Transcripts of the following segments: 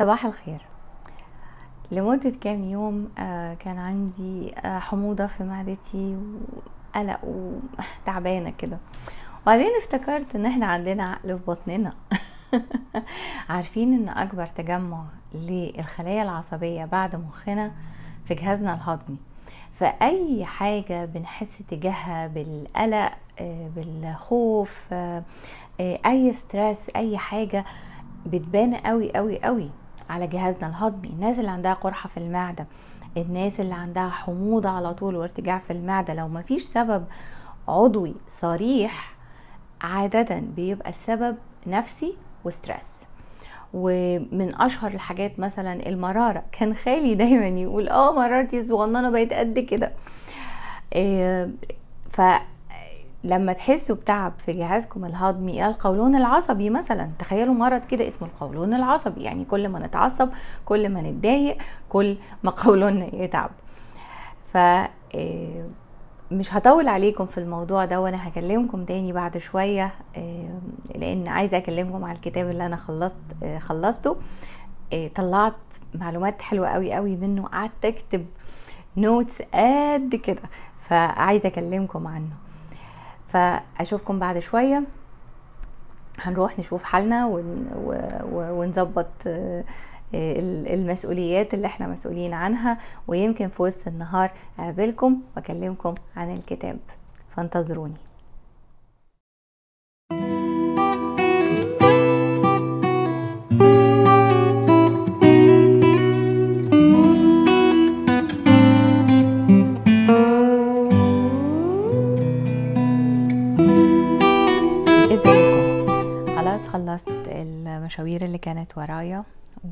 صباح الخير لمدة كام يوم آه، كان عندي آه، حموضة في معدتي وقلق وتعبانة كده وبعدين افتكرت ان احنا عندنا عقل في بطننا عارفين ان اكبر تجمع للخلايا العصبية بعد مخنا في جهازنا الهضمي فأي حاجة بنحس تجاهها بالقلق آه، بالخوف أي ستريس أي حاجة بتبان قوي قوي قوي على جهازنا الهضمي الناس اللي عندها قرحه في المعده الناس اللي عندها حموضه على طول وارتجاع في المعده لو مفيش سبب عضوي صريح عاده بيبقى السبب نفسي وستريس ومن اشهر الحاجات مثلا المراره كان خالي دايما يقول اه مرارتي صغننه بقت قد كده إيه ف لما تحسوا بتعب في جهازكم الهضمي القولون العصبي مثلا تخيلوا مرض كده اسمه القولون العصبي يعني كل ما نتعصب كل ما نتضايق كل ما قولوننا يتعب ف آه، مش هطول عليكم في الموضوع ده وانا هكلمكم تاني بعد شوية آه، لان عايزة اكلمكم على الكتاب اللي انا خلصت آه، خلصته طلعت معلومات حلوة قوي قوي منه قعدت اكتب نوتس قد كده فعايزة اكلمكم عنه فاشوفكم بعد شويه هنروح نشوف حالنا ونظبط آه، المسؤوليات اللي احنا مسؤولين عنها ويمكن في وسط النهار اقابلكم واكلمكم عن الكتاب فانتظروني المشاوير اللي كانت ورايا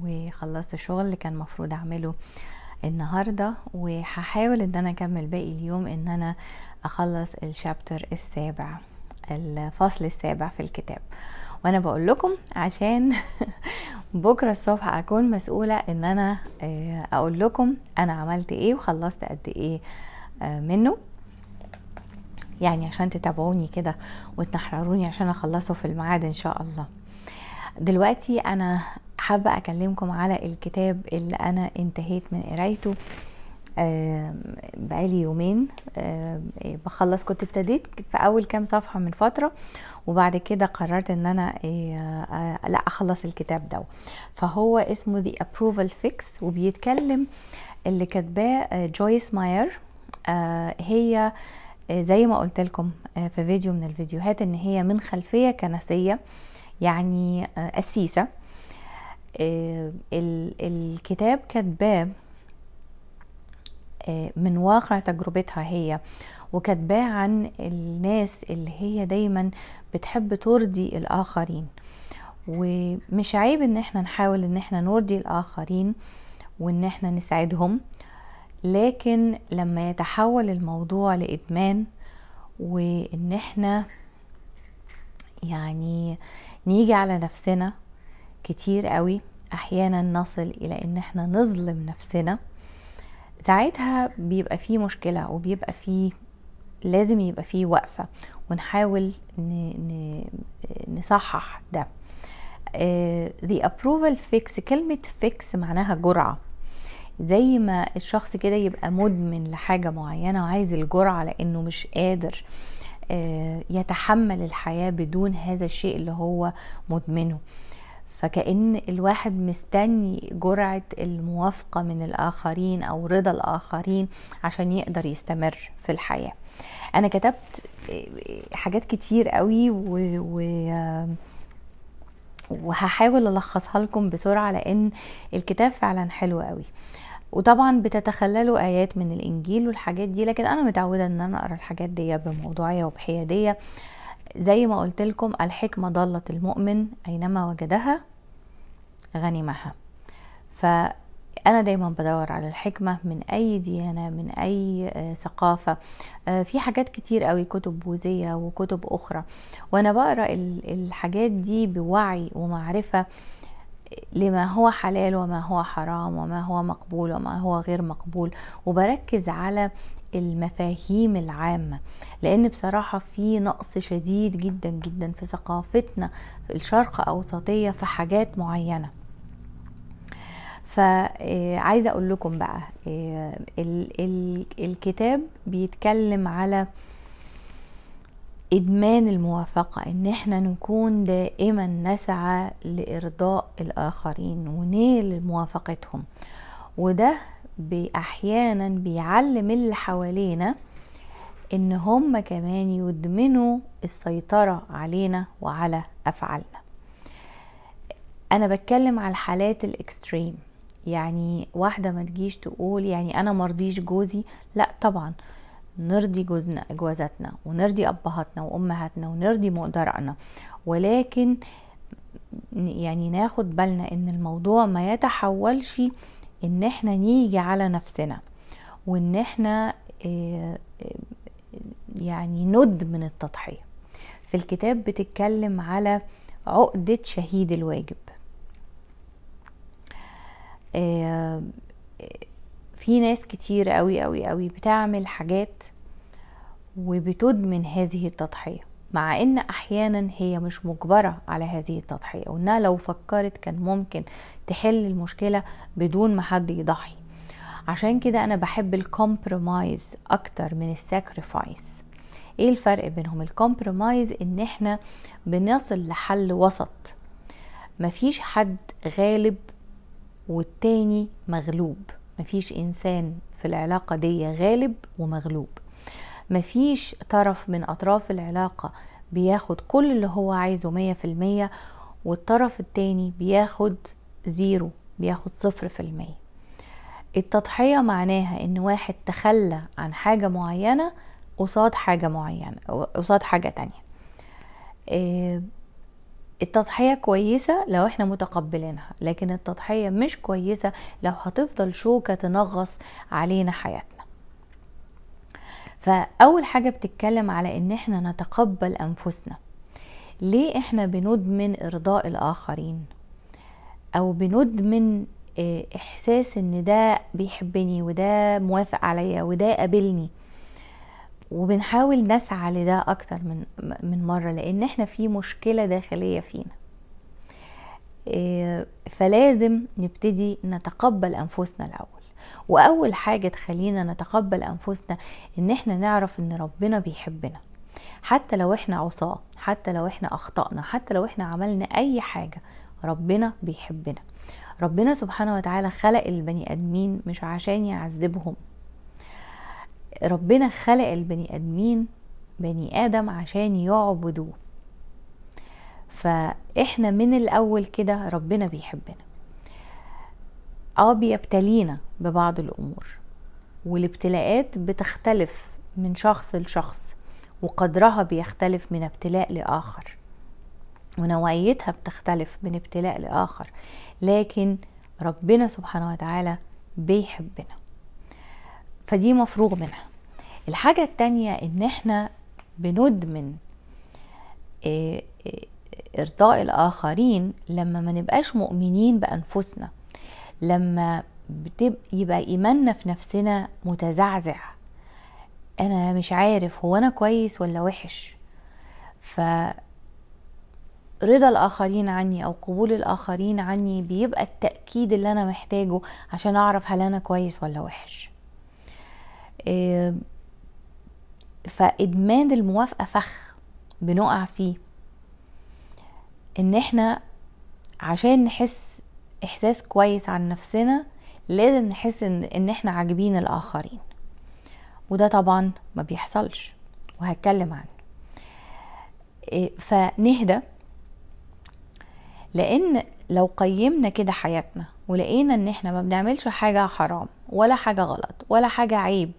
وخلصت الشغل اللي كان مفروض اعمله النهارده وهحاول ان انا اكمل باقي اليوم ان انا اخلص الشابتر السابع الفصل السابع في الكتاب وانا بقول لكم عشان بكره الصبح اكون مسؤوله ان انا آه، اقول لكم انا عملت ايه وخلصت قد ايه آه، منه يعني عشان تتابعوني كده وتنحرروني عشان اخلصه في الميعاد ان شاء الله دلوقتي انا حابه اكلمكم على الكتاب اللي انا انتهيت من قرايته بقالي يومين بخلص كنت ابتديت في اول كام صفحه من فتره وبعد كده قررت ان انا آه، آه، لا اخلص الكتاب ده فهو اسمه The Approval Fix وبيتكلم اللي كاتباه جويس آه، ماير هي زي ما قلت لكم في فيديو من الفيديوهات ان هي من خلفيه كنسيه يعني قسيسة آه، آه، الكتاب كاتباه آه، من واقع تجربتها هي وكاتباه عن الناس اللي هي دايما بتحب ترضي الآخرين ومش عيب ان احنا نحاول ان احنا نرضي الآخرين وان احنا نساعدهم لكن لما يتحول الموضوع لإدمان وان احنا يعني نيجي على نفسنا كتير قوي احيانا نصل الى ان احنا نظلم نفسنا ساعتها بيبقى فيه مشكلة وبيبقى فيه لازم يبقى فيه وقفة ونحاول نصحح ده آه، the approval fix كلمة fix معناها جرعة زي ما الشخص كده يبقى مدمن لحاجة معينة وعايز الجرعة لأنه مش قادر آه، يتحمل الحياه بدون هذا الشيء اللي هو مدمنه فكأن الواحد مستني جرعة الموافقة من الآخرين أو رضا الآخرين عشان يقدر يستمر في الحياة أنا كتبت آه، حاجات كتير قوي و, و... آه، وهحاول ألخصها لكم بسرعة لأن الكتاب فعلا حلو قوي وطبعا بتتخللوا ايات من الانجيل والحاجات دي لكن انا متعوده ان انا اقرا الحاجات دي بموضوعيه وبحياديه زي ما قلت لكم الحكمه ضلت المؤمن اينما وجدها غنمها فانا دايما بدور على الحكمه من اي ديانه من اي آه، ثقافه آه، في حاجات كتير قوي كتب بوذيه وكتب اخرى وانا بقرا الحاجات دي بوعي ومعرفه لما هو حلال وما هو حرام وما هو مقبول وما هو غير مقبول وبركز على المفاهيم العامة لأن بصراحة في نقص شديد جدا جدا في ثقافتنا في الشرق أوسطية في حاجات معينة فعايزة آه، أقول لكم بقى آه، الكتاب بيتكلم على ادمان الموافقة ان احنا نكون دائما نسعى لارضاء الاخرين ونيل موافقتهم وده احيانا بيعلم اللي حوالينا ان هم كمان يدمنوا السيطرة علينا وعلى افعالنا انا بتكلم على الحالات الاكستريم يعني واحدة ما تجيش تقول يعني انا مرضيش جوزي لا طبعا نرضي جوزنا جوازاتنا ونرضي ابهاتنا وامهاتنا ونرضي مقدرنا ولكن يعني ناخد بالنا ان الموضوع ما يتحولش ان احنا نيجي على نفسنا وان احنا آه، آه، يعني ند من التضحيه في الكتاب بتتكلم على عقده شهيد الواجب آه، في ناس كتير قوي قوي قوي بتعمل حاجات وبتدمن هذه التضحية مع ان احيانا هي مش مجبرة على هذه التضحية وانها لو فكرت كان ممكن تحل المشكلة بدون ما حد يضحي عشان كده انا بحب الكومبرومايز اكتر من الساكريفايس ايه الفرق بينهم الكومبرومايز ان احنا بنصل لحل وسط مفيش حد غالب والتاني مغلوب مفيش انسان في العلاقه دي غالب ومغلوب مفيش طرف من اطراف العلاقه بياخد كل اللي هو عايزه مية في المية والطرف التاني بياخد زيرو بياخد صفر في المية التضحية معناها ان واحد تخلى عن حاجة معينة قصاد حاجة معينة قصاد حاجة تانية آه، التضحية كويسة لو احنا متقبلينها لكن التضحية مش كويسة لو هتفضل شوكة تنغص علينا حياتنا فأول حاجة بتتكلم على ان احنا نتقبل انفسنا ليه احنا بندمن ارضاء الاخرين او بندمن آه، احساس ان ده بيحبني وده موافق عليا وده قابلني وبنحاول نسعى لده اكتر من من مره لان احنا في مشكله داخليه فينا آه، فلازم نبتدي نتقبل انفسنا الاول واول حاجه تخلينا نتقبل انفسنا ان احنا نعرف ان ربنا بيحبنا حتى لو احنا عصاه حتى لو احنا اخطأنا حتى لو احنا عملنا اي حاجه ربنا بيحبنا ربنا سبحانه وتعالى خلق البني ادمين مش عشان يعذبهم ربنا خلق البني ادمين بني ادم عشان يعبدوه فاحنا من الاول كده ربنا بيحبنا اه بيبتلينا ببعض الامور والابتلاءات بتختلف من شخص لشخص وقدرها بيختلف من ابتلاء لاخر ونوعيتها بتختلف من ابتلاء لاخر لكن ربنا سبحانه وتعالى بيحبنا فدي مفروغ منها الحاجة التانية ان احنا بندمن آه، آه، ارضاء الاخرين لما ما نبقاش مؤمنين بانفسنا لما يبقى ايماننا في نفسنا متزعزع انا مش عارف هو انا كويس ولا وحش ف رضا الاخرين عني او قبول الاخرين عني بيبقى التاكيد اللي انا محتاجه عشان اعرف هل انا كويس ولا وحش فادمان الموافقه فخ بنقع فيه ان احنا عشان نحس احساس كويس عن نفسنا لازم نحس ان, إن احنا عاجبين الاخرين وده طبعا ما بيحصلش وهتكلم عنه آه، فنهدى لان لو قيمنا كده حياتنا ولقينا ان احنا ما بنعملش حاجه حرام ولا حاجه غلط ولا حاجه عيب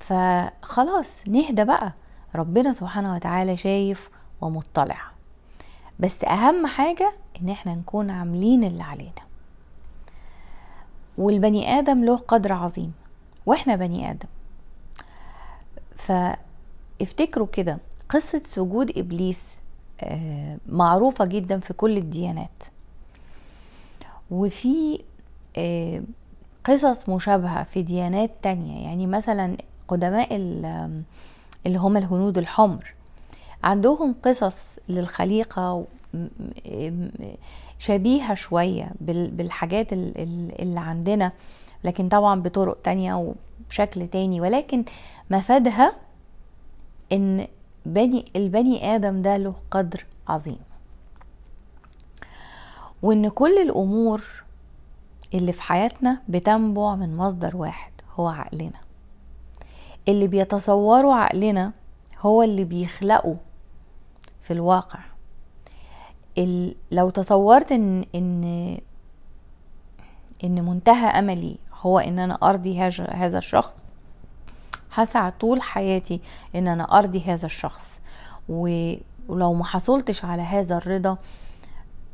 فخلاص نهدى بقى ربنا سبحانه وتعالى شايف ومطلع بس اهم حاجه ان احنا نكون عاملين اللي علينا والبني ادم له قدر عظيم واحنا بني ادم فافتكروا كده قصه سجود ابليس آه، معروفه جدا في كل الديانات وفي آه، قصص مشابهه في ديانات تانية يعني مثلا قدماء اللي هم الهنود الحمر عندهم قصص للخليقة شبيهة شوية بالحاجات اللي عندنا لكن طبعا بطرق تانية وبشكل تاني ولكن مفادها ان بني البني ادم ده له قدر عظيم وان كل الامور اللي في حياتنا بتنبع من مصدر واحد هو عقلنا اللي بيتصوره عقلنا هو اللي بيخلقه في الواقع لو تصورت ان ان ان منتهى املي هو ان انا ارضي هذا الشخص هسعى طول حياتي ان انا ارضي هذا الشخص ولو ما حصلتش على هذا الرضا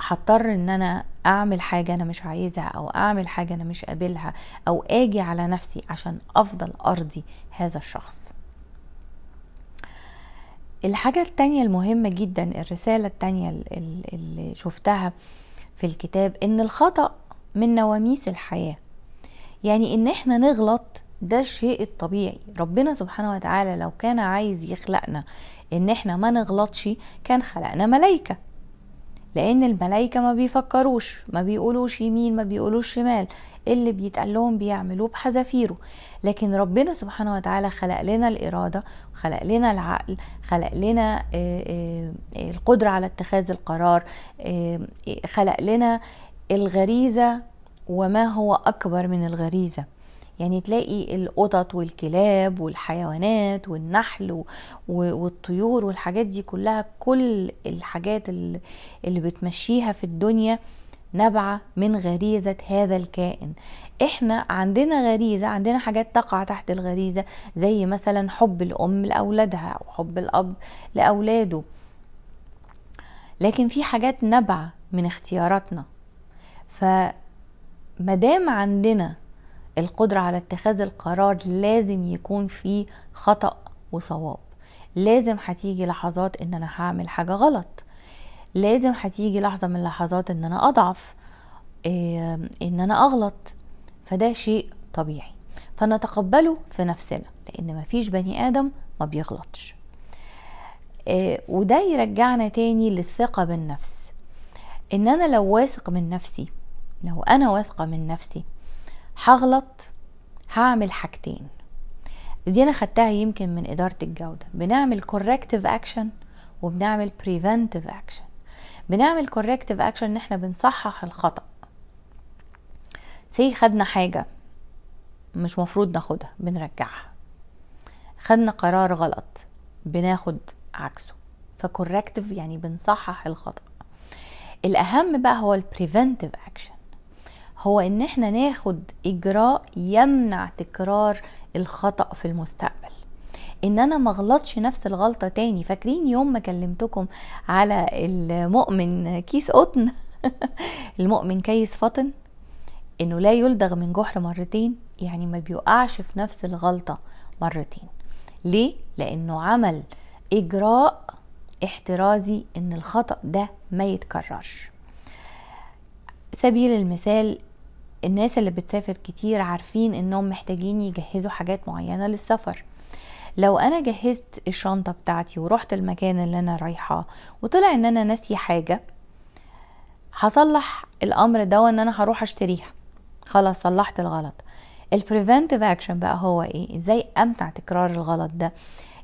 هضطر ان انا اعمل حاجه انا مش عايزها او اعمل حاجه انا مش قابلها او اجي على نفسي عشان افضل ارضي هذا الشخص الحاجة التانية المهمة جدا الرسالة التانية اللي شفتها في الكتاب ان الخطأ من نواميس الحياة يعني ان احنا نغلط ده الشيء الطبيعي ربنا سبحانه وتعالى لو كان عايز يخلقنا ان احنا ما نغلطش كان خلقنا ملايكة لان الملائكه ما بيفكروش ما بيقولوش يمين ما بيقولوش شمال اللي بيتقال لهم بيعملوه بحذافيره لكن ربنا سبحانه وتعالى خلق لنا الاراده خلق لنا العقل خلق لنا آه، آه، القدره على اتخاذ القرار آه، خلق لنا الغريزه وما هو اكبر من الغريزه يعني تلاقي القطط والكلاب والحيوانات والنحل والطيور والحاجات دي كلها كل الحاجات اللي بتمشيها في الدنيا نابعة من غريزة هذا الكائن احنا عندنا غريزة عندنا حاجات تقع تحت الغريزة زي مثلا حب الأم لأولادها وحب الأب لأولاده لكن في حاجات نابعة من اختياراتنا فمدام عندنا القدرة على اتخاذ القرار لازم يكون في خطأ وصواب لازم هتيجي لحظات ان انا هعمل حاجة غلط لازم هتيجي لحظة من لحظات ان انا اضعف ان انا اغلط فده شيء طبيعي فنتقبله في نفسنا لان مفيش بني ادم ما بيغلطش آه، وده يرجعنا تاني للثقة بالنفس ان انا لو واثق من نفسي لو انا واثقة من نفسي هغلط هعمل حاجتين دي انا خدتها يمكن من اداره الجوده بنعمل كوركتيف اكشن وبنعمل بريفنتيف اكشن بنعمل كوركتيف اكشن ان احنا بنصحح الخطا سي خدنا حاجه مش مفروض ناخدها بنرجعها خدنا قرار غلط بناخد عكسه فكوركتيف يعني بنصحح الخطا الاهم بقى هو البريفنتيف اكشن هو ان احنا ناخد اجراء يمنع تكرار الخطأ في المستقبل ان انا ما نفس الغلطة تاني فاكرين يوم ما كلمتكم على المؤمن كيس قطن المؤمن كيس فطن انه لا يلدغ من جحر مرتين يعني ما بيقعش في نفس الغلطة مرتين ليه؟ لانه عمل اجراء احترازي ان الخطأ ده ما يتكررش سبيل المثال الناس اللي بتسافر كتير عارفين انهم محتاجين يجهزوا حاجات معينة للسفر لو انا جهزت الشنطة بتاعتي ورحت المكان اللي انا رايحة وطلع ان انا ناسية حاجة هصلح الامر ده وان انا هروح اشتريها خلاص صلحت الغلط البريفنتيف اكشن بقى هو ايه ازاي امنع تكرار الغلط ده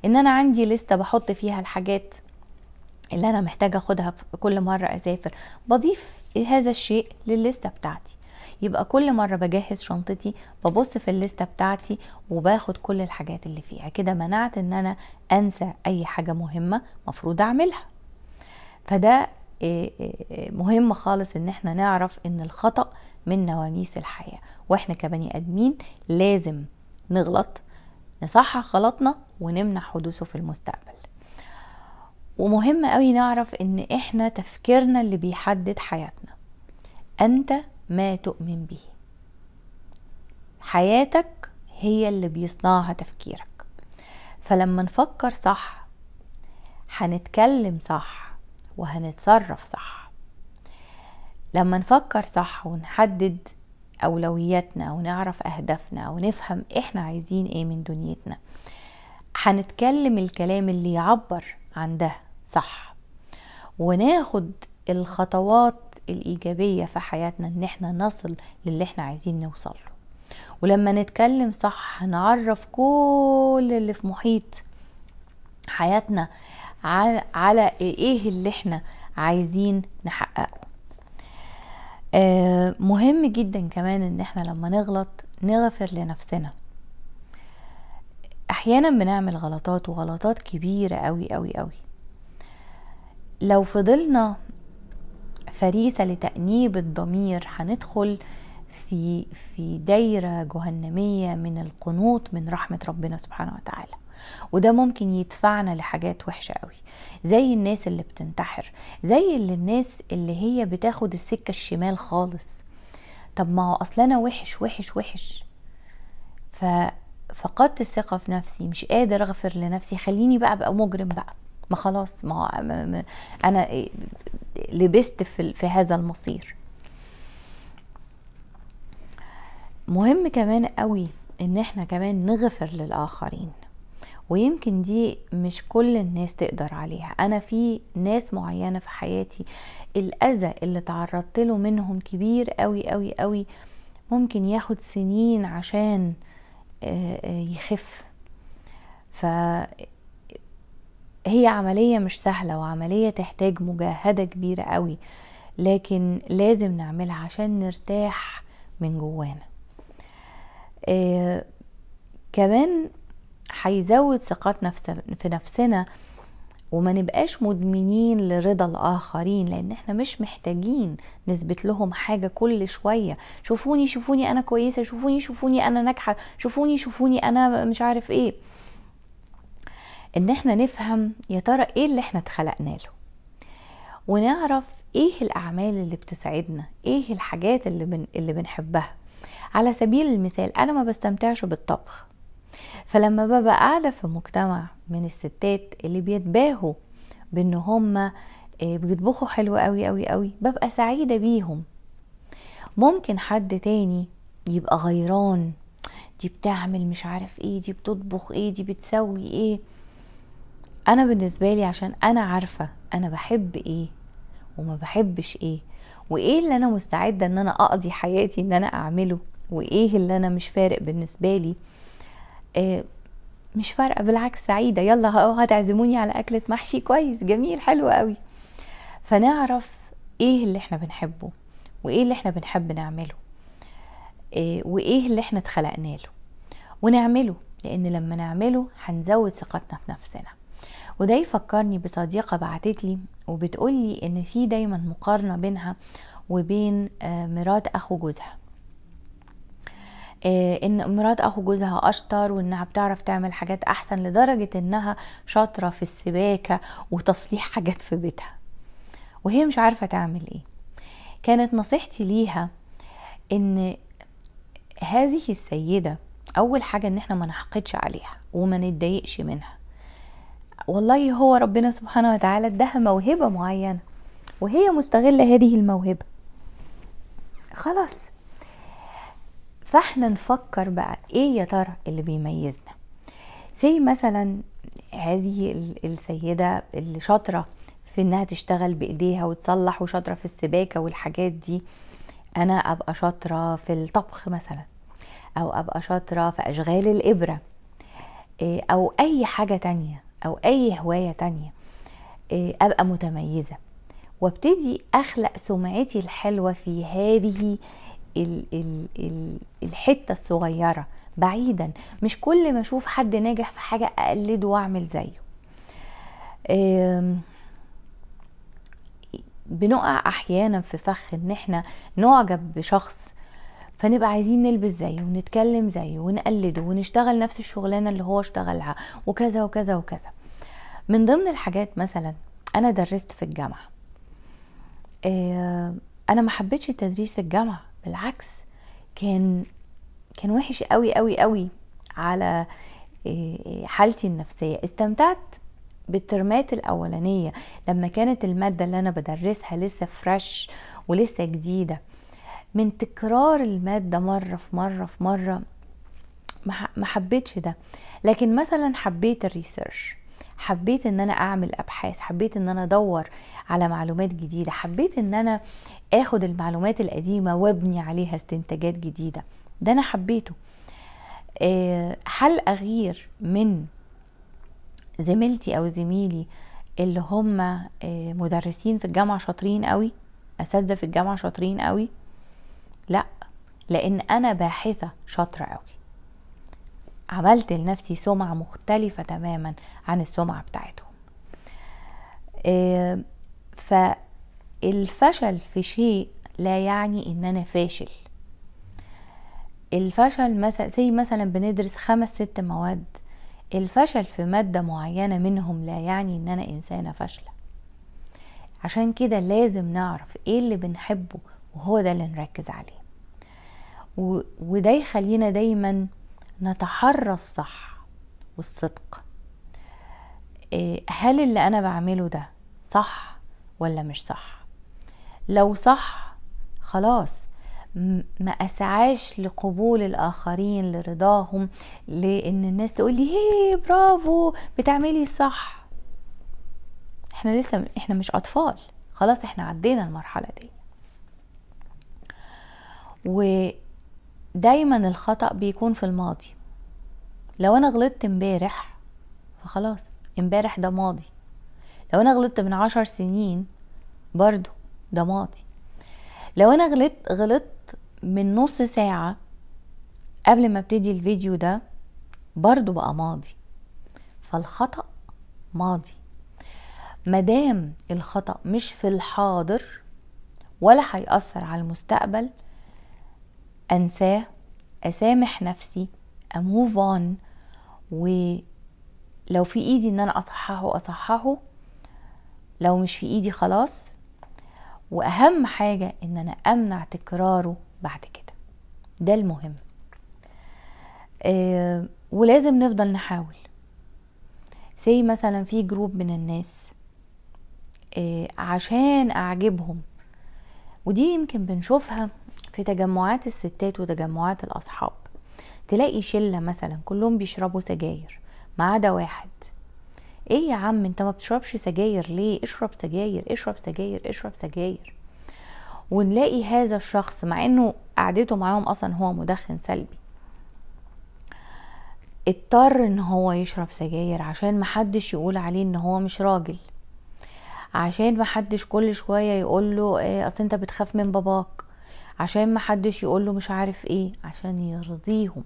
ان انا عندي لستة بحط فيها الحاجات اللي انا محتاجة اخدها في كل مرة اسافر بضيف هذا الشيء للليسته بتاعتي يبقى كل مره بجهز شنطتي ببص في الليسته بتاعتي وباخد كل الحاجات اللي فيها كده منعت ان انا انسى اي حاجه مهمه مفروض اعملها فده آه، آه، آه، مهم خالص ان احنا نعرف ان الخطا من نواميس الحياه واحنا كبني ادمين لازم نغلط نصحح غلطنا ونمنع حدوثه في المستقبل ومهم قوي نعرف ان احنا تفكيرنا اللي بيحدد حياتنا انت ما تؤمن به حياتك هي اللي بيصنعها تفكيرك فلما نفكر صح هنتكلم صح وهنتصرف صح لما نفكر صح ونحدد اولوياتنا ونعرف اهدافنا ونفهم احنا عايزين ايه من دنيتنا هنتكلم الكلام اللي يعبر عن ده صح وناخد الخطوات الإيجابية في حياتنا إن احنا نصل للي احنا عايزين نوصل له ولما نتكلم صح هنعرف كل اللي في محيط حياتنا على ايه اللي احنا عايزين نحققه آه، مهم جدا كمان ان احنا لما نغلط نغفر لنفسنا احيانا بنعمل غلطات وغلطات كبيره قوي قوي قوي لو فضلنا فريسة لتأنيب الضمير هندخل في في دايرة جهنمية من القنوط من رحمة ربنا سبحانه وتعالى وده ممكن يدفعنا لحاجات وحشة قوي زي الناس اللي بتنتحر زي اللي الناس اللي هي بتاخد السكة الشمال خالص طب ما هو اصل انا وحش وحش وحش فقدت الثقة في نفسي مش قادر اغفر لنفسي خليني بقى ابقى مجرم بقى ما خلاص ما انا لبست في, في هذا المصير مهم كمان قوي ان احنا كمان نغفر للاخرين ويمكن دي مش كل الناس تقدر عليها انا في ناس معينه في حياتي الاذى اللي تعرضت له منهم كبير قوي قوي قوي ممكن ياخد سنين عشان آه، آه، يخف هي عملية مش سهلة وعملية تحتاج مجاهدة كبيرة قوي لكن لازم نعملها عشان نرتاح من جوانا آه كمان هيزود ثقتنا في نفسنا وما نبقاش مدمنين لرضا الاخرين لان احنا مش محتاجين نثبت لهم حاجه كل شويه شوفوني شوفوني انا كويسه شوفوني شوفوني انا ناجحه شوفوني شوفوني انا مش عارف ايه ان احنا نفهم يا ترى ايه اللي احنا اتخلقنا له ونعرف ايه الاعمال اللي بتسعدنا ايه الحاجات اللي, بن... اللي بنحبها على سبيل المثال انا ما بستمتعش بالطبخ فلما ببقى قاعده في مجتمع من الستات اللي بيتباهوا بان هم آه، بيطبخوا حلو قوي قوي قوي ببقى سعيده بيهم ممكن حد تاني يبقى غيران دي بتعمل مش عارف ايه دي بتطبخ ايه دي بتسوي ايه انا بالنسبه لي عشان انا عارفه انا بحب ايه وما بحبش ايه وايه اللي انا مستعده ان انا اقضي حياتي ان انا اعمله وايه اللي انا مش فارق بالنسبه لي آه مش فارقه بالعكس سعيده يلا هتعزموني على اكله محشي كويس جميل حلو قوي فنعرف ايه اللي احنا بنحبه وايه اللي احنا بنحب نعمله آه وايه اللي احنا اتخلقنا له ونعمله لان لما نعمله هنزود ثقتنا في نفسنا وده يفكرني بصديقة بعتتلي وبتقولي ان في دايما مقارنة بينها وبين آه، مرات اخو جوزها آه، ان مرات اخو جوزها اشطر وانها بتعرف تعمل حاجات احسن لدرجة انها شاطرة في السباكة وتصليح حاجات في بيتها وهي مش عارفة تعمل ايه كانت نصيحتي ليها ان هذه السيدة اول حاجة ان احنا ما نحقدش عليها وما نتضايقش منها والله هو ربنا سبحانه وتعالى اداها موهبة معينة وهي مستغلة هذه الموهبة خلاص فاحنا نفكر بقى ايه يا ترى اللي بيميزنا زي مثلا هذه السيدة اللي شاطرة في انها تشتغل بايديها وتصلح وشاطرة في السباكة والحاجات دي انا ابقى شاطرة في الطبخ مثلا او ابقى شاطرة في اشغال الابرة إيه، او اي حاجة تانية او اي هوايه تانية آه، ابقى متميزه وابتدي اخلق سمعتي الحلوه في هذه الحته الصغيره بعيدا مش كل ما اشوف حد ناجح في حاجه اقلده واعمل زيه بنقع احيانا في فخ ان احنا نعجب بشخص فنبقى عايزين نلبس زيه ونتكلم زيه ونقلده ونشتغل نفس الشغلانه اللي هو اشتغلها وكذا وكذا وكذا من ضمن الحاجات مثلا انا درست في الجامعه آه، انا ما حبيتش التدريس في الجامعه بالعكس كان كان وحش قوي قوي قوي على آه، حالتي النفسيه استمتعت بالترمات الاولانيه لما كانت الماده اللي انا بدرسها لسه فريش ولسه جديده من تكرار المادة مرة في مرة في مرة ما حبيتش ده لكن مثلا حبيت الريسيرش حبيت ان انا اعمل ابحاث حبيت ان انا ادور على معلومات جديدة حبيت ان انا اخد المعلومات القديمة وابني عليها استنتاجات جديدة ده انا حبيته آه، هل اغير من زميلتي او زميلي اللي هم آه، مدرسين في الجامعة شاطرين قوي اساتذة في الجامعة شاطرين قوي لا لان انا باحثه شاطره قوي عملت لنفسي سمعه مختلفه تماما عن السمعه بتاعتهم آه، فالفشل في شيء لا يعني ان انا فاشل الفشل مثلا زي مثلا بندرس خمس ست مواد الفشل في ماده معينه منهم لا يعني ان انا انسانه فاشله عشان كده لازم نعرف ايه اللي بنحبه وهو ده اللي نركز عليه وده يخلينا دايما نتحرى الصح والصدق آه، هل اللي انا بعمله ده صح ولا مش صح لو صح خلاص ما اسعاش لقبول الاخرين لرضاهم لان الناس تقول لي هي برافو بتعملي صح احنا لسه احنا مش اطفال خلاص احنا عدينا المرحله دي ودايما الخطأ بيكون في الماضي لو انا غلطت امبارح فخلاص امبارح ده ماضي لو انا غلطت من عشر سنين برضو ده ماضي لو انا غلطت غلطت من نص ساعة قبل ما ابتدي الفيديو ده برضو بقى ماضي فالخطأ ماضي مدام الخطأ مش في الحاضر ولا هيأثر على المستقبل انساه اسامح نفسي اموف اون ولو في ايدي ان انا اصححه اصححه لو مش في ايدي خلاص واهم حاجه ان انا امنع تكراره بعد كده ده المهم آه ولازم نفضل نحاول زي مثلا في جروب من الناس آه عشان اعجبهم ودي يمكن بنشوفها في تجمعات الستات وتجمعات الأصحاب تلاقي شلة مثلا كلهم بيشربوا سجاير ما عدا واحد ايه يا عم انت ما بتشربش سجاير ليه اشرب سجاير اشرب سجاير اشرب سجاير ونلاقي هذا الشخص مع انه قعدته معاهم اصلا هو مدخن سلبي اضطر ان هو يشرب سجاير عشان محدش يقول عليه ان هو مش راجل عشان محدش كل شوية يقوله ايه اصل انت بتخاف من باباك عشان محدش يقوله مش عارف ايه عشان يرضيهم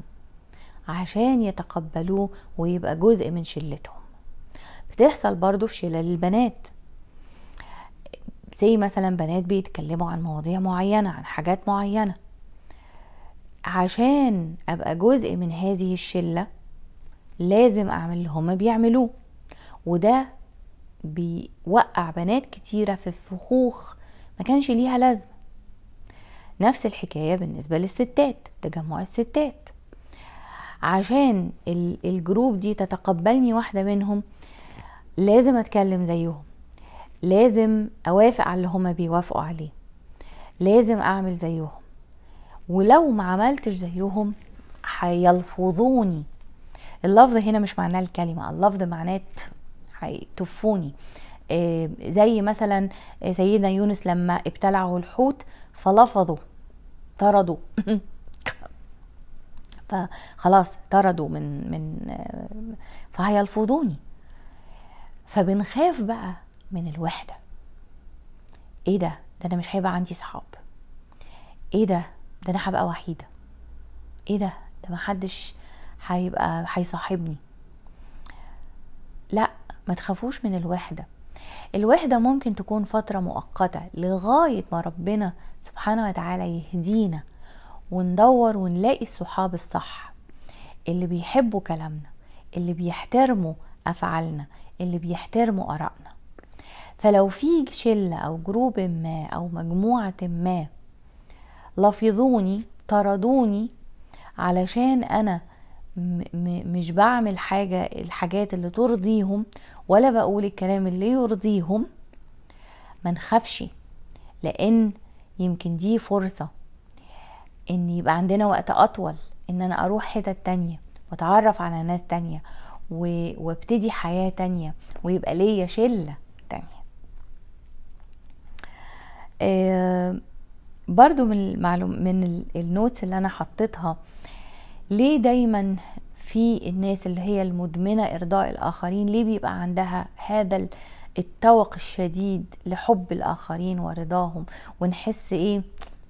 عشان يتقبلوه ويبقى جزء من شلتهم بتحصل برضو في شلال البنات زي مثلا بنات بيتكلموا عن مواضيع معينة عن حاجات معينة عشان ابقى جزء من هذه الشلة لازم اعمل اللي هما بيعملوه وده بيوقع بنات كتيرة في الفخوخ ما كانش ليها لازمة نفس الحكاية بالنسبة للستات تجمع الستات عشان الجروب دي تتقبلني واحدة منهم لازم اتكلم زيهم لازم اوافق على اللي هما بيوافقوا عليه لازم اعمل زيهم ولو ما عملتش زيهم هيلفظوني اللفظ هنا مش معناه الكلمة اللفظ معناه هيتفوني آه، زي مثلا آه، سيدنا يونس لما ابتلعه الحوت فلفظوا طردوا فخلاص طردوا من من آه، فهيلفظوني فبنخاف بقى من الوحدة ايه ده ده انا مش هيبقى عندي صحاب ايه ده ده انا هبقى وحيدة ايه ده ده محدش هيبقى هيصاحبني لا ما تخافوش من الوحدة الوحدة ممكن تكون فترة مؤقتة لغاية ما ربنا سبحانه وتعالى يهدينا وندور ونلاقي الصحاب الصح اللي بيحبوا كلامنا اللي بيحترموا أفعالنا اللي بيحترموا آرائنا فلو في شلة أو جروب ما أو مجموعة ما لفظوني طردوني علشان أنا مش بعمل حاجة الحاجات اللي ترضيهم ولا بقول الكلام اللي يرضيهم ما نخافش لان يمكن دي فرصة ان يبقى عندنا وقت اطول ان انا اروح حتت تانية واتعرف على ناس تانية وابتدي حياة تانية ويبقى ليا شلة تانية آه برضو من المعلوم من النوتس اللي انا حطيتها ليه دايما في الناس اللي هي المدمنة إرضاء الآخرين ليه بيبقى عندها هذا التوق الشديد لحب الآخرين ورضاهم ونحس إيه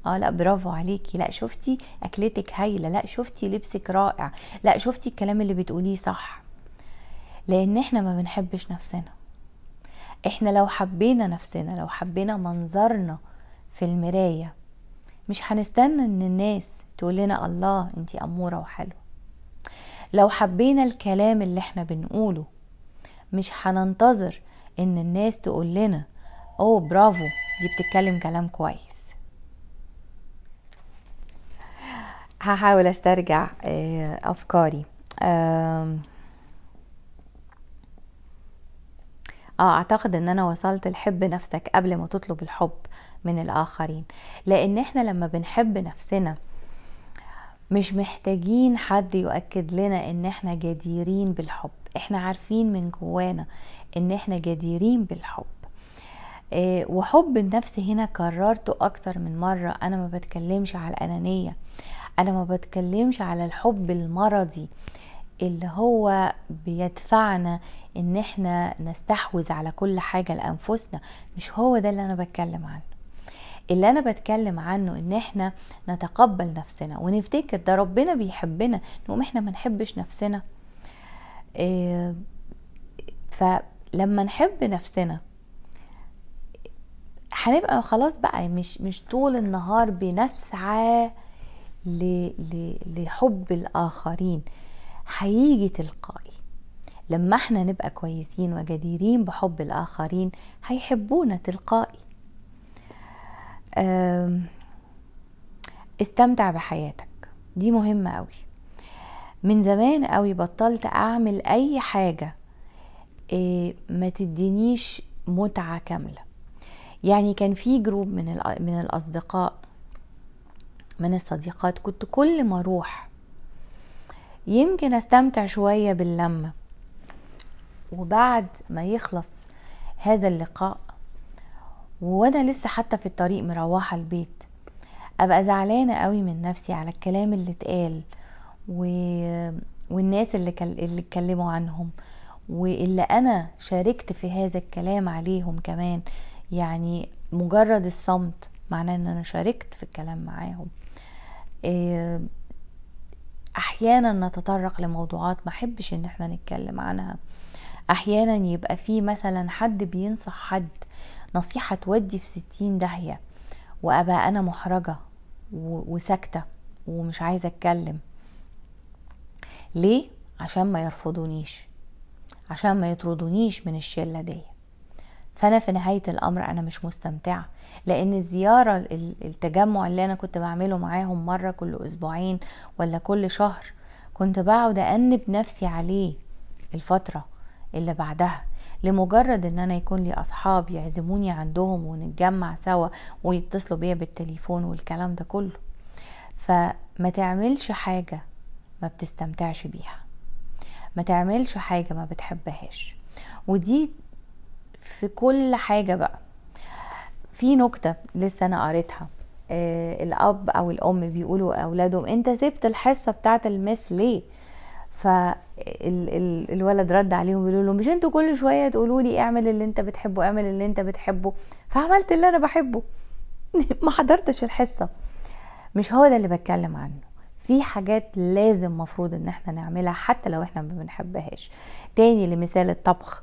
اه لا برافو عليكي لا شفتي اكلتك هايله لا شفتي لبسك رائع لا شفتي الكلام اللي بتقوليه صح لان احنا ما بنحبش نفسنا احنا لو حبينا نفسنا لو حبينا منظرنا في المرايه مش هنستنى ان الناس تقول لنا الله انت اموره وحلوه لو حبينا الكلام اللي احنا بنقوله مش هننتظر ان الناس تقول لنا اوه برافو دي بتتكلم كلام كويس هحاول استرجع آه، افكاري اه اعتقد ان انا وصلت الحب نفسك قبل ما تطلب الحب من الاخرين لان احنا لما بنحب نفسنا مش محتاجين حد يؤكد لنا ان احنا جديرين بالحب احنا عارفين من جوانا ان احنا جديرين بالحب اه وحب النفس هنا كررته اكتر من مرة انا ما بتكلمش على الانانية انا ما بتكلمش على الحب المرضي اللي هو بيدفعنا ان احنا نستحوذ على كل حاجة لانفسنا مش هو ده اللي انا بتكلم عنه اللي انا بتكلم عنه ان احنا نتقبل نفسنا ونفتكر ده ربنا بيحبنا نقوم احنا ما نحبش نفسنا آه، فلما نحب نفسنا هنبقى خلاص بقى مش مش طول النهار بنسعى لحب الاخرين هيجي تلقائي لما احنا نبقى كويسين وجديرين بحب الاخرين هيحبونا تلقائي استمتع بحياتك دي مهمة قوي من زمان قوي بطلت اعمل اي حاجة آه، ما تدينيش متعة كاملة يعني كان في جروب من من الاصدقاء من الصديقات كنت كل ما اروح يمكن استمتع شوية باللمة وبعد ما يخلص هذا اللقاء وانا لسه حتى في الطريق مروحه البيت ابقى زعلانه قوي من نفسي على الكلام اللي اتقال و... والناس اللي كل... اللي اتكلموا عنهم واللي انا شاركت في هذا الكلام عليهم كمان يعني مجرد الصمت معناه ان انا شاركت في الكلام معاهم آه، احيانا نتطرق لموضوعات ما احبش ان احنا نتكلم عنها احيانا يبقى في مثلا حد بينصح حد نصيحة تودي في ستين داهية وأبقى أنا محرجة وساكتة ومش عايزة أتكلم ليه؟ عشان ما يرفضونيش عشان ما يطردونيش من الشلة دي فأنا في نهاية الأمر أنا مش مستمتعة لأن الزيارة التجمع اللي أنا كنت بعمله معاهم مرة كل أسبوعين ولا كل شهر كنت بقعد أنب نفسي عليه الفترة اللي بعدها لمجرد ان انا يكون لي اصحاب يعزموني عندهم ونتجمع سوا ويتصلوا بيا بالتليفون والكلام ده كله فما تعملش حاجة ما بتستمتعش بيها ما تعملش حاجة ما بتحبهاش ودي في كل حاجة بقى في نكتة لسه انا قريتها آه الاب او الام بيقولوا اولادهم انت سبت الحصه بتاعت المس ليه ف ال ال الولد رد عليهم بيقول لهم مش انتوا كل شويه تقولوا لي اعمل اللي انت بتحبه اعمل اللي انت بتحبه فعملت اللي انا بحبه ما حضرتش الحصه مش هو ده اللي بتكلم عنه في حاجات لازم مفروض ان احنا نعملها حتى لو احنا ما بنحبهاش تاني لمثال الطبخ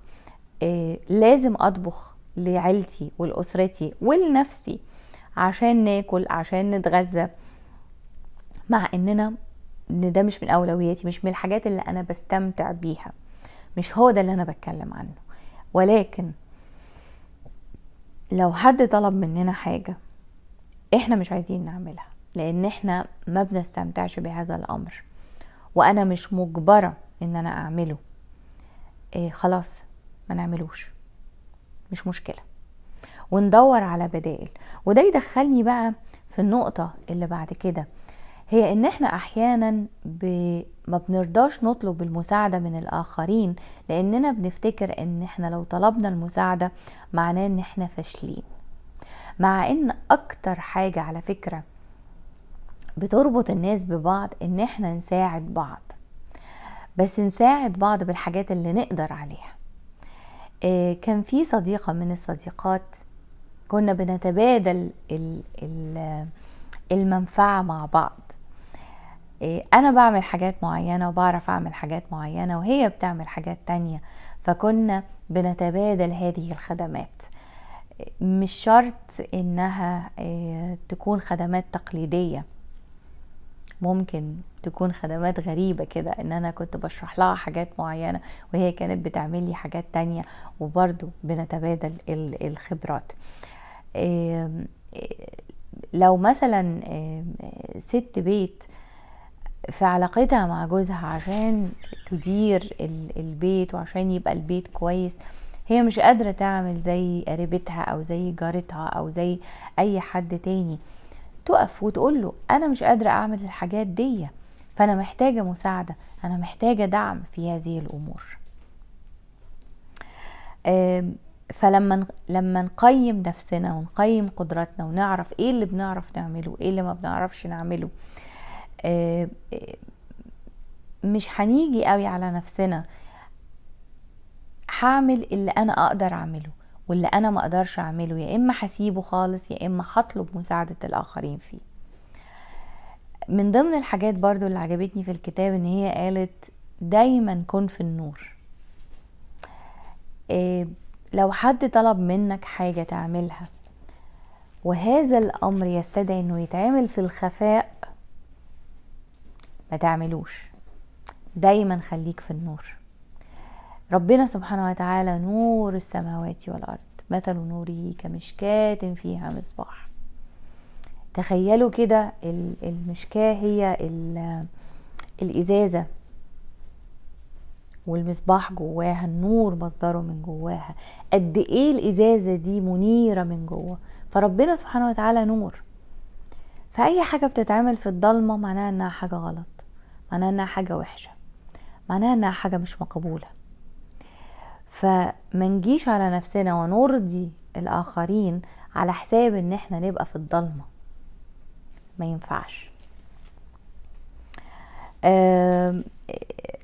آه لازم اطبخ لعيلتي ولاسرتي ولنفسي عشان ناكل عشان نتغذى مع اننا ان ده مش من اولوياتي مش من الحاجات اللي انا بستمتع بيها مش هو ده اللي انا بتكلم عنه ولكن لو حد طلب مننا حاجة احنا مش عايزين نعملها لان احنا ما بنستمتعش بهذا الامر وانا مش مجبرة ان انا اعمله إيه خلاص ما نعملوش مش مشكلة وندور على بدائل وده يدخلني بقى في النقطة اللي بعد كده هي ان احنا احيانا ب... ما بنرضاش نطلب المساعدة من الاخرين لاننا بنفتكر ان احنا لو طلبنا المساعدة معناه ان احنا فاشلين مع ان اكتر حاجة على فكرة بتربط الناس ببعض ان احنا نساعد بعض بس نساعد بعض بالحاجات اللي نقدر عليها إيه كان في صديقة من الصديقات كنا بنتبادل ال... ال... المنفعة مع بعض إيه، انا بعمل حاجات معينه وبعرف اعمل حاجات معينه وهي بتعمل حاجات تانية فكنا بنتبادل هذه الخدمات مش شرط انها آه، تكون خدمات تقليديه ممكن تكون خدمات غريبة كده ان انا كنت بشرح لها حاجات معينة وهي كانت بتعمل لي حاجات تانية وبرضو بنتبادل الخبرات آه، لو مثلا آه، ست بيت في علاقتها مع جوزها عشان تدير البيت وعشان يبقى البيت كويس هي مش قادرة تعمل زي قريبتها او زي جارتها او زي اي حد تاني تقف وتقول له انا مش قادرة اعمل الحاجات دي فانا محتاجة مساعدة انا محتاجة دعم في هذه الامور فلما لما نقيم نفسنا ونقيم قدراتنا ونعرف ايه اللي بنعرف نعمله ايه اللي ما بنعرفش نعمله آه، آه، مش هنيجي قوي على نفسنا هعمل اللي انا اقدر اعمله واللي انا ما اقدرش اعمله يا اما هسيبه خالص يا اما هطلب مساعده الاخرين فيه من ضمن الحاجات برضو اللي عجبتني في الكتاب ان هي قالت دايما كن في النور آه، لو حد طلب منك حاجة تعملها وهذا الأمر يستدعي أنه يتعمل في الخفاء تعملوش دايما خليك في النور ربنا سبحانه وتعالى نور السماوات والارض مثل نوره كمشكاة فيها مصباح تخيلوا كده المشكاة هي الإزازة والمصباح جواها النور مصدره من جواها قد ايه الإزازة دي منيرة من جوه فربنا سبحانه وتعالى نور فأي حاجة بتتعمل في الضلمة معناها إنها حاجة غلط معناها انها حاجة وحشة معناها انها حاجة مش مقبولة فما نجيش على نفسنا ونرضي الاخرين على حساب ان احنا نبقى في الضلمة ما ينفعش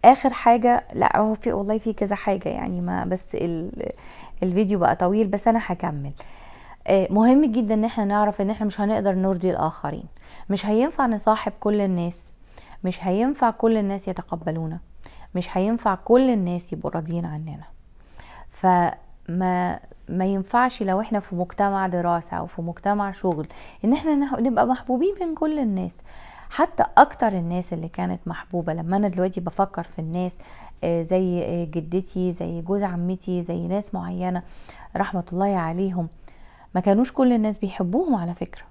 اخر حاجة لا هو في والله في كذا حاجة يعني ما بس الفيديو بقى طويل بس انا هكمل آه، مهم جدا ان احنا نعرف ان احنا مش هنقدر نرضي الاخرين مش هينفع نصاحب كل الناس مش هينفع كل الناس يتقبلونا مش هينفع كل الناس يبقوا راضيين عننا فما ما ينفعش لو احنا في مجتمع دراسة او في مجتمع شغل ان احنا نبقى محبوبين من كل الناس حتى اكتر الناس اللي كانت محبوبة لما انا دلوقتي بفكر في الناس آه، زي جدتي زي جوز عمتي زي ناس معينة رحمة الله عليهم ما كانوش كل الناس بيحبوهم على فكرة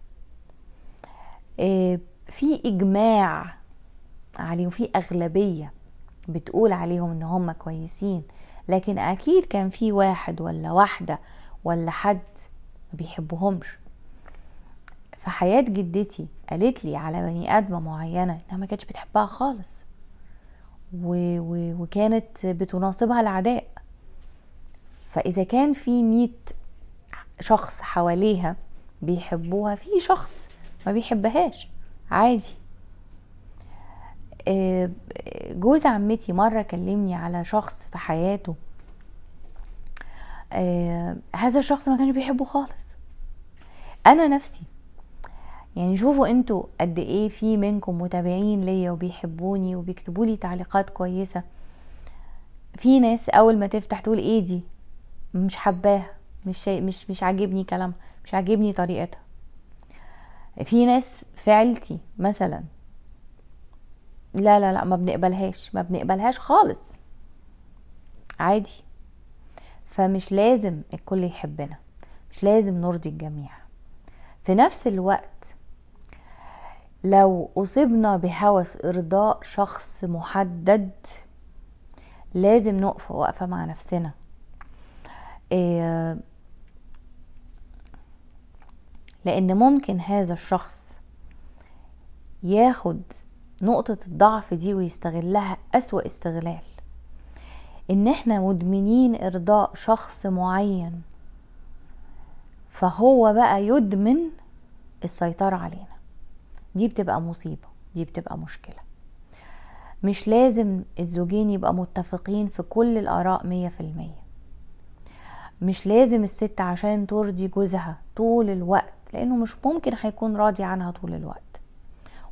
آه، في اجماع عليهم في أغلبية بتقول عليهم إن هم كويسين لكن أكيد كان في واحد ولا واحدة ولا حد ما بيحبهمش فحياة جدتي قالت لي على بني آدمة معينة إنها ما كانتش بتحبها خالص و... و... وكانت بتناصبها العداء فإذا كان في ميت شخص حواليها بيحبوها في شخص ما بيحبهاش عادي آه، جوز عمتي مرة كلمني على شخص في حياته آه، هذا الشخص ما كانش بيحبه خالص انا نفسي يعني شوفوا انتوا قد ايه في منكم متابعين ليا وبيحبوني وبيكتبوا لي تعليقات كويسه في ناس اول ما تفتح تقول ايه دي مش حباها مش مش مش عاجبني كلامها مش عاجبني طريقتها في ناس فعلتي مثلا لا لا لا ما بنقبلهاش ما بنقبلهاش خالص عادي فمش لازم الكل يحبنا مش لازم نرضي الجميع في نفس الوقت لو أصبنا بهوس إرضاء شخص محدد لازم نقف وقفة مع نفسنا آه، لأن ممكن هذا الشخص ياخد نقطة الضعف دي ويستغلها أسوأ استغلال ان احنا مدمنين ارضاء شخص معين فهو بقى يدمن السيطرة علينا دي بتبقى مصيبة دي بتبقى مشكلة مش لازم الزوجين يبقى متفقين في كل الآراء مية في المية مش لازم الست عشان ترضي جوزها طول الوقت لأنه مش ممكن هيكون راضي عنها طول الوقت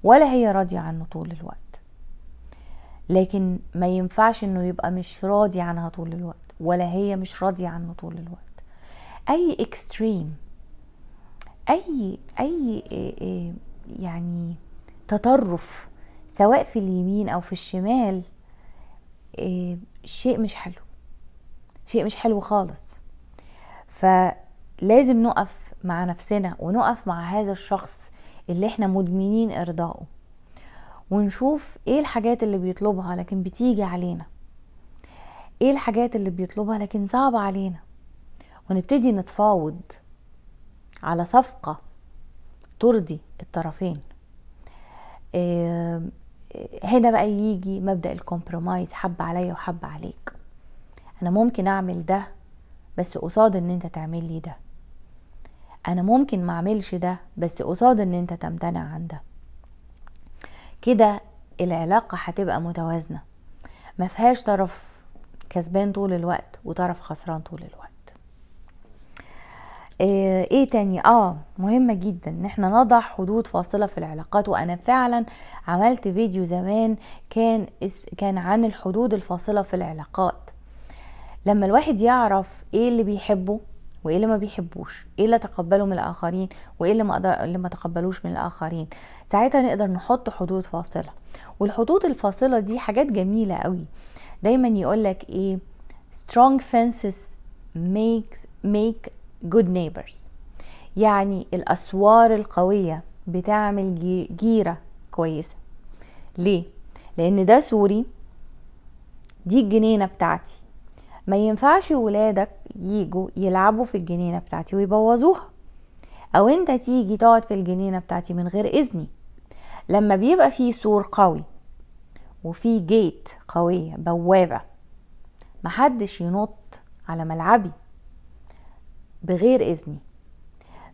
ولا هي راضية عنه طول الوقت لكن ما ينفعش انه يبقى مش راضي عنها طول الوقت ولا هي مش راضية عنه طول الوقت اي اكستريم اي اي يعني تطرف سواء في اليمين او في الشمال شيء مش حلو شيء مش حلو خالص فلازم نقف مع نفسنا ونقف مع هذا الشخص اللي احنا مدمنين ارضائه ونشوف ايه الحاجات اللي بيطلبها لكن بتيجي علينا ايه الحاجات اللي بيطلبها لكن صعبة علينا ونبتدي نتفاوض على صفقة ترضي الطرفين آه، هنا بقى يجي مبدأ الكومبرومايز حب عليا وحب عليك انا ممكن اعمل ده بس قصاد ان انت تعمل لي ده انا ممكن ما اعملش ده بس قصاد ان انت تمتنع عن ده كده العلاقة هتبقى متوازنة ما فيهاش طرف كسبان طول الوقت وطرف خسران طول الوقت آه، ايه تاني اه مهمه جدا ان احنا نضع حدود فاصله في العلاقات وانا فعلا عملت فيديو زمان كان كان عن الحدود الفاصله في العلاقات لما الواحد يعرف ايه اللي بيحبه وايه اللي ما بيحبوش ايه اللي تقبله من الاخرين وايه اللي ما اللي ما تقبلوش من الاخرين ساعتها نقدر نحط حدود فاصله والحدود الفاصله دي حاجات جميله قوي دايما يقول لك ايه strong fences make make good neighbors يعني الاسوار القويه بتعمل جيره كويسه ليه لان ده سوري دي الجنينه بتاعتي ما ينفعش ولادك يجوا يلعبوا في الجنينه بتاعتي ويبوظوها او انت تيجي تقعد في الجنينه بتاعتي من غير اذني لما بيبقى في سور قوي وفي جيت قويه بوابه محدش ينط على ملعبي بغير اذني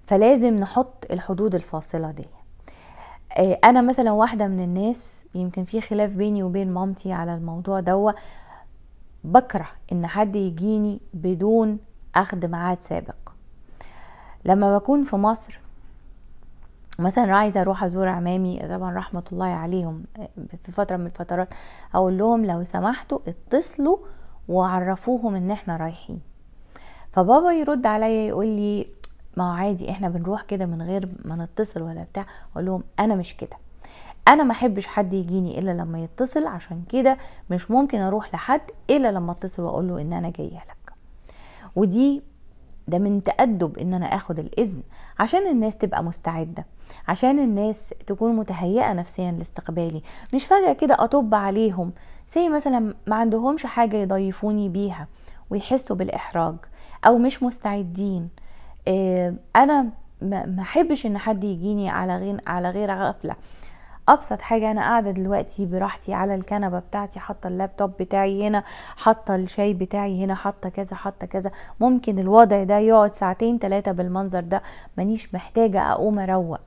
فلازم نحط الحدود الفاصله دي آه، انا مثلا واحده من الناس يمكن في خلاف بيني وبين مامتي على الموضوع دوت بكره ان حد يجيني بدون اخد ميعاد سابق لما بكون في مصر مثلا عايزه اروح ازور عمامي طبعا رحمه الله عليهم في فتره من الفترات اقول لهم لو سمحتوا اتصلوا وعرفوهم ان احنا رايحين فبابا يرد عليا يقول لي ما هو عادي احنا بنروح كده من غير ما نتصل ولا بتاع اقول لهم انا مش كده انا ما احبش حد يجيني الا لما يتصل عشان كده مش ممكن اروح لحد الا لما اتصل واقول له ان انا جايه لك ودي ده من تأدب ان انا اخد الاذن عشان الناس تبقى مستعدة عشان الناس تكون متهيئة نفسيا لاستقبالي مش فجأة كده اطب عليهم زي مثلا ما عندهمش حاجة يضيفوني بيها ويحسوا بالاحراج او مش مستعدين آه، انا ما احبش ان حد يجيني على غير على غير غفله ابسط حاجه انا قاعده دلوقتي براحتي على الكنبه بتاعتي حاطه اللابتوب بتاعي هنا حاطه الشاي بتاعي هنا حاطه كذا حاطه كذا ممكن الوضع ده يقعد ساعتين ثلاثه بالمنظر ده مانيش محتاجه اقوم اروق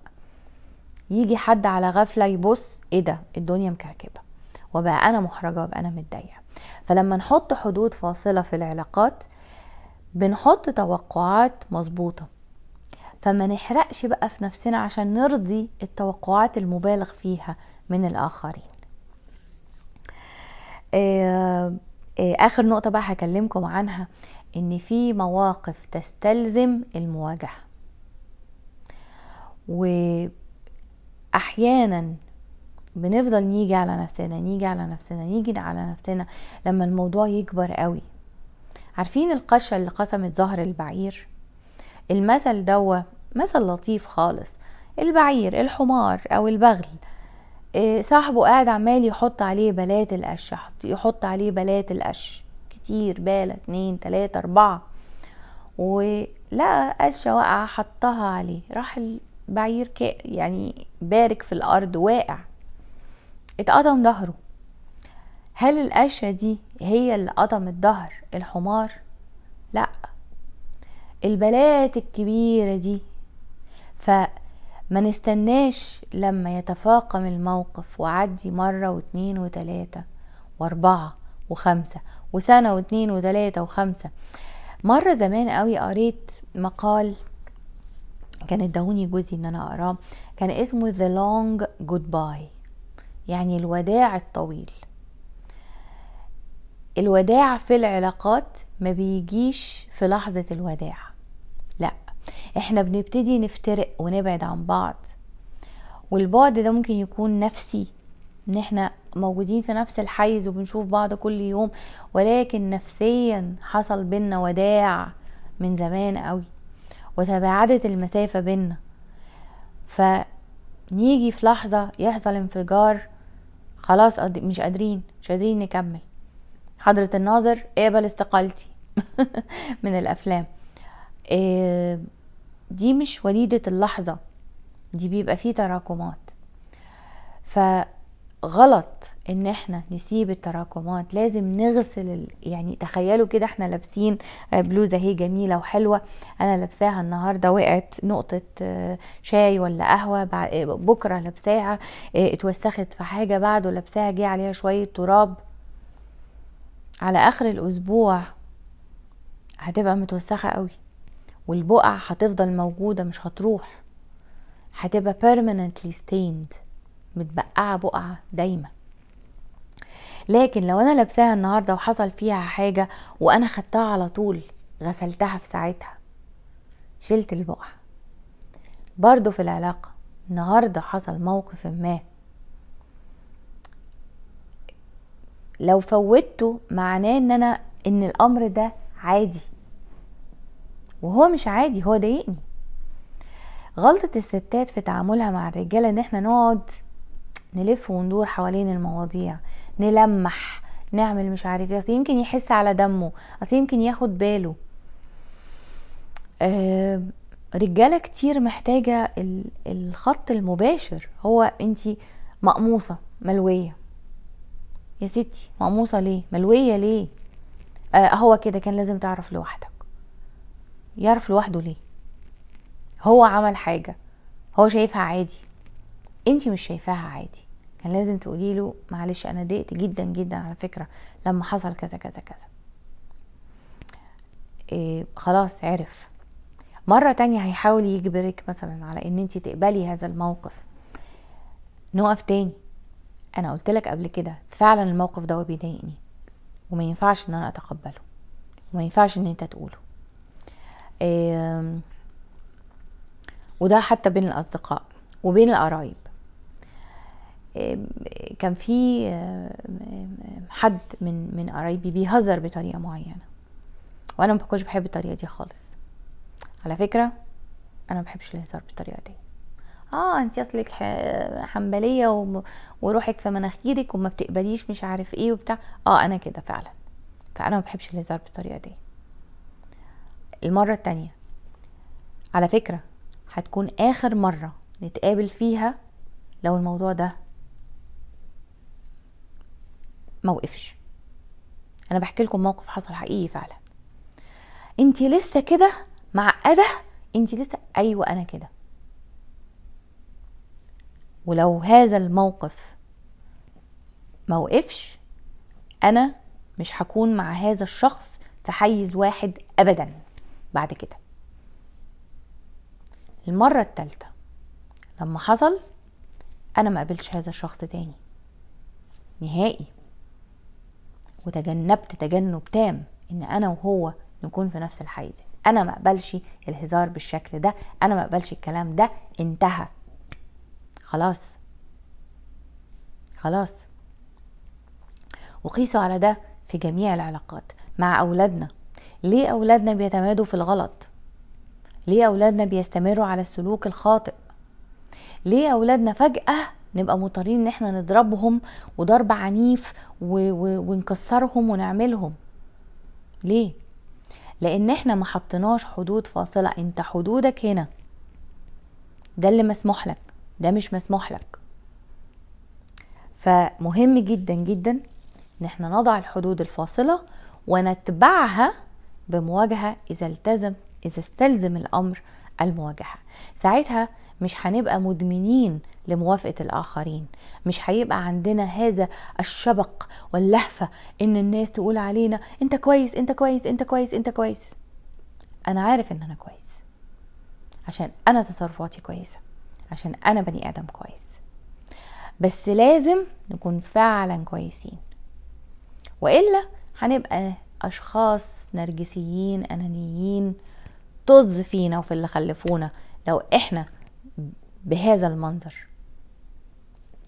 يجي حد على غفله يبص ايه ده الدنيا مكركبه وبقى انا محرجه وبقى انا متضايقه فلما نحط حدود فاصله في العلاقات بنحط توقعات مظبوطه فما نحرقش بقى في نفسنا عشان نرضي التوقعات المبالغ فيها من الآخرين آه، آه، آخر نقطة بقى هكلمكم عنها إن في مواقف تستلزم المواجهة وأحيانا بنفضل نيجي على نفسنا نيجي على نفسنا نيجي على نفسنا لما الموضوع يكبر قوي عارفين القشة اللي قسمت ظهر البعير المثل دوا مثل لطيف خالص البعير الحمار او البغل آه، صاحبه قاعد عمال يحط عليه بلات القش يحط عليه بلات القش كتير بالة اتنين تلاتة اربعة ولقى قشة واقعة حطها عليه راح البعير يعني بارك في الارض واقع اتقطم ظهره هل القشة دي هي اللي قطمت ظهر الحمار لا البلات الكبيرة دي فما نستناش لما يتفاقم الموقف وعدي مرة واتنين وتلاتة واربعة وخمسة وسنة واتنين وتلاتة وخمسة مرة زمان قوي قريت مقال كان ادهوني جوزي ان انا اقراه كان اسمه The Long Goodbye يعني الوداع الطويل الوداع في العلاقات ما بيجيش في لحظة الوداع احنا بنبتدي نفترق ونبعد عن بعض والبعد ده ممكن يكون نفسي ان احنا موجودين في نفس الحيز وبنشوف بعض كل يوم ولكن نفسيا حصل بينا وداع من زمان قوي وتباعدت المسافة بينا فنيجي في لحظة يحصل انفجار خلاص مش قادرين مش قادرين نكمل حضرة الناظر اقبل استقالتي من الافلام آه، دي مش وليدة اللحظة دي بيبقى فيه تراكمات فغلط ان احنا نسيب التراكمات لازم نغسل يعني تخيلوا كده احنا لابسين آه، بلوزه اهي جميله وحلوه انا لابساها النهارده وقعت نقطه آه، شاي ولا قهوه آه، بكره لابساها اتوسخت في حاجه بعده لابساها جه عليها شويه تراب على اخر الاسبوع هتبقى متوسخه قوي والبقع هتفضل موجودة مش هتروح هتبقى permanently stained متبقعة بقعة دايما لكن لو انا لابساها النهاردة وحصل فيها حاجة وانا خدتها على طول غسلتها في ساعتها شلت البقعة برضو في العلاقة النهاردة حصل موقف ما لو فوتته معناه ان انا ان الامر ده عادي وهو مش عادي هو ضايقني غلطة الستات في تعاملها مع الرجالة ان احنا نقعد نلف وندور حوالين المواضيع نلمح نعمل مش عارف ايه يمكن يحس على دمه اصل يمكن ياخد باله آه رجالة كتير محتاجة الخط المباشر هو انت مقموصة ملوية يا ستي مقموصة ليه ملوية ليه آه هو كده كان لازم تعرف لوحدك يعرف لوحده ليه هو عمل حاجه هو شايفها عادي انت مش شايفاها عادي كان لازم تقولي له معلش انا ضايقت جدا جدا على فكره لما حصل كذا كذا كذا إيه خلاص عرف مره تانية هيحاول يجبرك مثلا على ان انت تقبلي هذا الموقف نقف تاني انا قلت لك قبل كده فعلا الموقف ده بيضايقني وما ينفعش ان انا اتقبله وما ينفعش ان انت تقوله وده حتى بين الأصدقاء وبين القرايب كان في حد من من قرايبي بيهزر بطريقه معينه وانا ما بكونش بحب الطريقه دي خالص على فكره انا ما بحبش الهزار بالطريقه دي اه انت اصلك حنبليه وروحك في مناخيرك وما بتقبليش مش عارف ايه وبتاع اه انا كده فعلا فانا ما بحبش الهزار بالطريقه دي المرة التانية على فكرة هتكون آخر مرة نتقابل فيها لو الموضوع ده موقفش انا بحكي لكم موقف حصل حقيقي فعلا انت لسه كده معقده انت لسه ايوه انا كده ولو هذا الموقف موقفش انا مش هكون مع هذا الشخص في حيز واحد ابدا بعد كده المرة التالتة لما حصل انا ما قابلتش هذا الشخص تاني نهائي وتجنبت تجنب تام ان انا وهو نكون في نفس الحيز انا ما اقبلش الهزار بالشكل ده انا ما اقبلش الكلام ده انتهى خلاص خلاص وقيسوا على ده في جميع العلاقات مع اولادنا ليه أولادنا بيتمادوا في الغلط ليه أولادنا بيستمروا على السلوك الخاطئ ليه أولادنا فجأة نبقى مضطرين ان احنا نضربهم وضرب عنيف و... و... ونكسرهم ونعملهم ليه لان احنا ما حطيناش حدود فاصله انت حدودك هنا ده اللي مسموح لك ده مش مسموح لك فمهم جدا جدا ان احنا نضع الحدود الفاصله ونتبعها بمواجهة إذا التزم إذا استلزم الأمر المواجهة ساعتها مش هنبقى مدمنين لموافقة الآخرين مش هيبقى عندنا هذا الشبق واللهفة إن الناس تقول علينا أنت كويس أنت كويس أنت كويس أنت كويس أنا عارف إن أنا كويس عشان أنا تصرفاتي كويسة عشان أنا بني آدم كويس بس لازم نكون فعلا كويسين وإلا هنبقى اشخاص نرجسيين انانيين طز فينا وفي اللي خلفونا لو احنا بهذا المنظر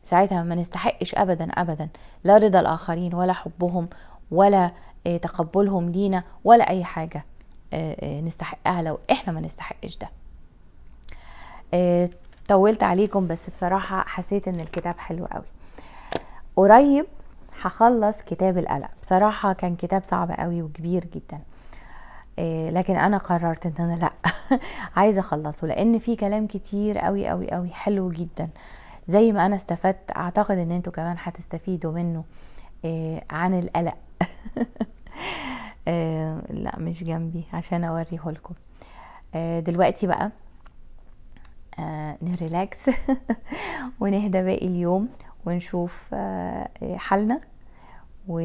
ساعتها ما نستحقش ابدا ابدا لا رضا الاخرين ولا حبهم ولا آه، تقبلهم لينا ولا اي حاجه آه، آه، نستحقها لو احنا ما نستحقش ده طولت عليكم بس بصراحه حسيت ان الكتاب حلو قوي قريب هخلص كتاب القلق بصراحة كان كتاب صعب قوي وكبير جدا آه، لكن انا قررت ان انا لا عايزه اخلصه لان في كلام كتير قوي قوي قوي حلو جدا زي ما انا استفدت اعتقد ان انتوا كمان هتستفيدوا منه آه، عن القلق آه، لا مش جنبي عشان اوريه لكم دلوقتي بقى نريلاكس ونهدى باقي اليوم ونشوف آه، حالنا و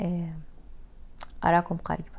آه، أراكم قريب